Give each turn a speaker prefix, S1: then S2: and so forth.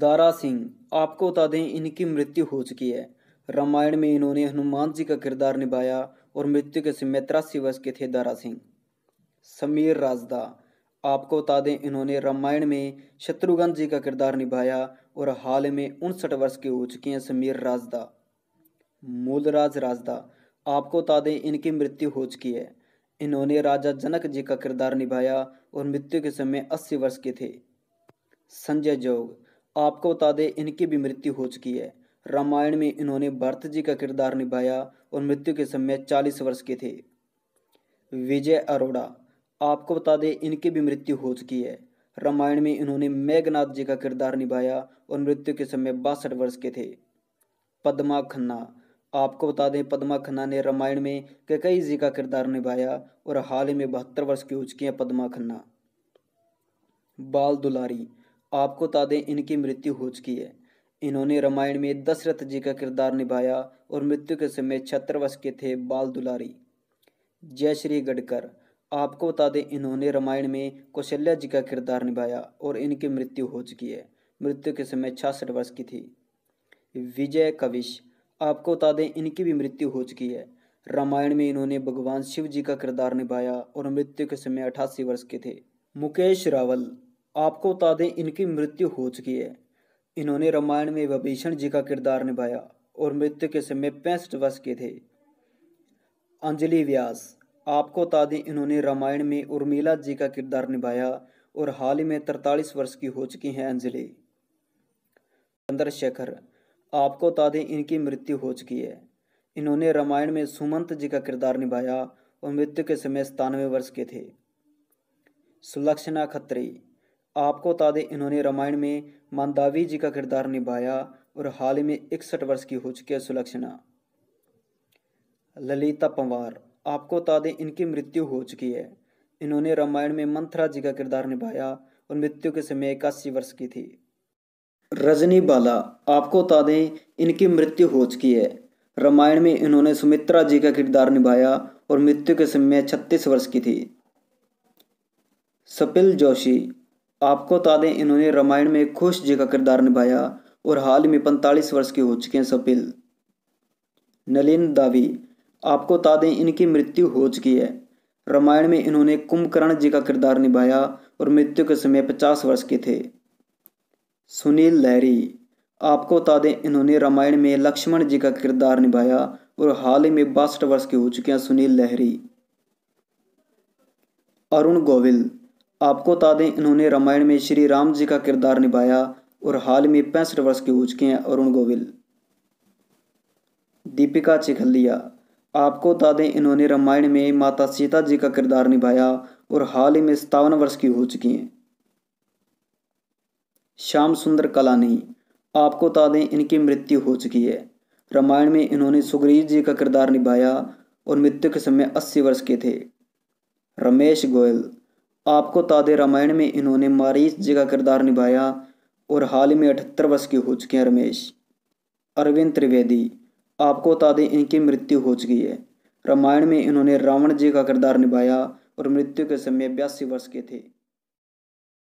S1: दारा सिंह आपको बता दें इनकी मृत्यु हो चुकी है रामायण में इन्होंने हनुमान जी का किरदार निभाया और मृत्यु के समय तिरासी वर्ष के थे दारा सिंह समीर राजदा आपको बता दें इन्होंने रामायण में शत्रुघ्न जी का किरदार निभाया और हाल में उनसठ वर्ष के हो चुके हैं समीर राजदा मूलराज राजदा आपको बता दें इनकी मृत्यु हो चुकी है इन्होंने राजा जनक जी का किरदार निभाया और मृत्यु के समय अस्सी वर्ष के थे संजय जोग आपको बता दें इनकी भी मृत्यु हो चुकी है रामायण में इन्होंने भरत जी का किरदार निभाया और मृत्यु के समय चालीस वर्ष के थे विजय अरोड़ा आपको बता दें इनकी भी मृत्यु हो चुकी है रामायण में इन्होंने मेघनाथ जी का किरदार निभाया और मृत्यु के समय बासठ वर्ष के थे पद्मा खन्ना आपको बता दें पद्मा खन्ना ने रामायण में कैकई जी का किरदार निभाया और हाल ही में बहत्तर वर्ष की हो चुकी हैं पद्मा खन्ना बाल दुलारी आपको बता दें इनकी मृत्यु हो चुकी है इन्होंने रामायण में दशरथ जी का किरदार निभाया और मृत्यु के समय छत्र वर्ष के थे बाल दुलारी जय श्री गडकर आपको बता दें इन्होंने रामायण में कौशल्या जी का किरदार निभाया और इनकी मृत्यु हो चुकी है मृत्यु के समय छियासठ वर्ष की थी विजय कविश आपको बता दें इनकी भी मृत्यु हो चुकी है रामायण में इन्होंने भगवान शिव जी का किरदार निभाया और मृत्यु के समय अठासी वर्ष के थे मुकेश रावल आपको बता दें इनकी मृत्यु हो चुकी है इन्होंने रामायण में विभीषण जी का किरदार निभाया और मृत्यु के समय पैंसठ वर्ष के थे अंजलि व्यास आपको बता दें इन्होंने रामायण में उर्मिला जी का किरदार निभाया और हाल ही में तरतालीस वर्ष की हो चुकी हैं अंजलि चंद्रशेखर आपको बता दें इनकी मृत्यु हो चुकी है इन्होंने रामायण में सुमंत जी का किरदार निभाया और मृत्यु के समय सतानवे वर्ष के थे सुलक्षणा खत्री आपको बता दें इन्होंने रामायण में मंदावी जी का किरदार निभाया और हाल ही में इकसठ वर्ष की हो चुकी है सुलक्षणा ललिता पंवार आपको बता दें इनकी मृत्यु हो चुकी है इन्होंने रामायण में मंथरा जी का किरदार निभाया और मृत्यु के समय इक्यासी वर्ष की थी रजनी बाला आपको बता दें इनकी मृत्यु हो चुकी है रामायण में इन्होंने सुमित्रा जी का किरदार निभाया और मृत्यु के समय छत्तीस वर्ष की थी सपिल जोशी आपको बता दें इन्होंने रामायण में खुश जी का किरदार निभाया और हाल ही में पैंतालीस वर्ष के हो चुके हैं सपिल नलिन दावी आपको बता दें इनकी मृत्यु हो चुकी है रामायण में इन्होंने कुंभकर्ण जी का किरदार निभाया और मृत्यु के समय पचास वर्ष के थे सुनील लहरी आपको बता दें इन्होंने रामायण में लक्ष्मण जी का किरदार निभाया और हाल ही में बासठ वर्ष के हो चुके हैं सुनील लहरी अरुण गोविल आपको बता दें इन्होंने रामायण में श्री राम जी का किरदार निभाया और हाल में पैंसठ वर्ष की हो चुके हैं अरुण गोविल दीपिका चिखलिया आपको बता दें इन्होंने रामायण में माता सीता जी का किरदार निभाया और हाल ही में सत्तावन वर्ष की हो चुकी हैं श्याम सुंदर कलानी आपको बता दें इनकी मृत्यु हो चुकी है रामायण में इन्होंने सुग्रीव जी का किरदार निभाया और मृत्यु के समय अस्सी वर्ष के थे रमेश गोयल आपको तादे रामायण में इन्होंने मारीस जी का किरदार निभाया और हाल ही में अठहत्तर वर्ष की हो चुकी हैं रमेश अरविंद त्रिवेदी आपको तादे इनकी मृत्यु हो चुकी है रामायण में इन्होंने रावण जी का किरदार निभाया और मृत्यु के समय बयासी वर्ष के थे